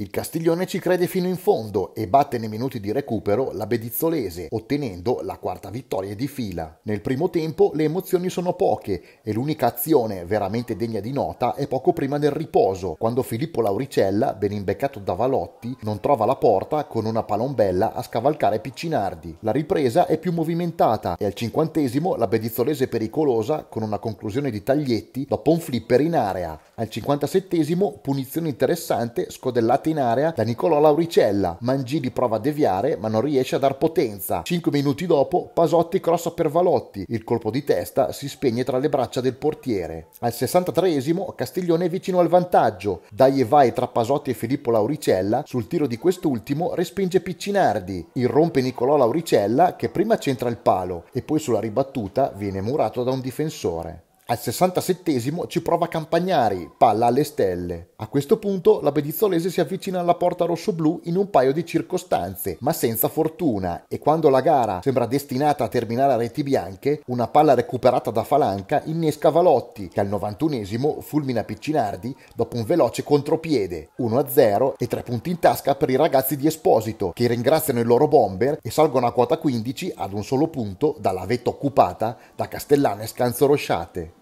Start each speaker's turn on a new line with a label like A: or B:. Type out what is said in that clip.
A: Il Castiglione ci crede fino in fondo e batte nei minuti di recupero la Bedizzolese, ottenendo la quarta vittoria di fila. Nel primo tempo le emozioni sono poche e l'unica azione veramente degna di nota è poco prima del riposo, quando Filippo Lauricella, ben imbeccato da Valotti, non trova la porta con una palombella a scavalcare Piccinardi. La ripresa è più movimentata e al cinquantesimo la Bedizzolese pericolosa con una conclusione di taglietti dopo un flipper in area. Al cinquantasettesimo punizione interessante scodellate in area da Nicolò Lauricella. Mangini prova a deviare ma non riesce a dar potenza. 5 minuti dopo Pasotti crossa per Valotti. Il colpo di testa si spegne tra le braccia del portiere. Al 63esimo Castiglione è vicino al vantaggio. Dai e vai tra Pasotti e Filippo Lauricella. Sul tiro di quest'ultimo respinge Piccinardi. Irrompe Nicolò Lauricella che prima centra il palo e poi sulla ribattuta viene murato da un difensore. Al 67 ci prova Campagnari, palla alle stelle. A questo punto la Bedizzolese si avvicina alla porta rossoblù in un paio di circostanze, ma senza fortuna e quando la gara sembra destinata a terminare a reti bianche, una palla recuperata da Falanca innesca Valotti, che al 91 fulmina Piccinardi dopo un veloce contropiede. 1-0 e tre punti in tasca per i ragazzi di Esposito, che ringraziano il loro bomber e salgono a quota 15 ad un solo punto dalla vetta occupata da Castellana e Scanzo Rosciate.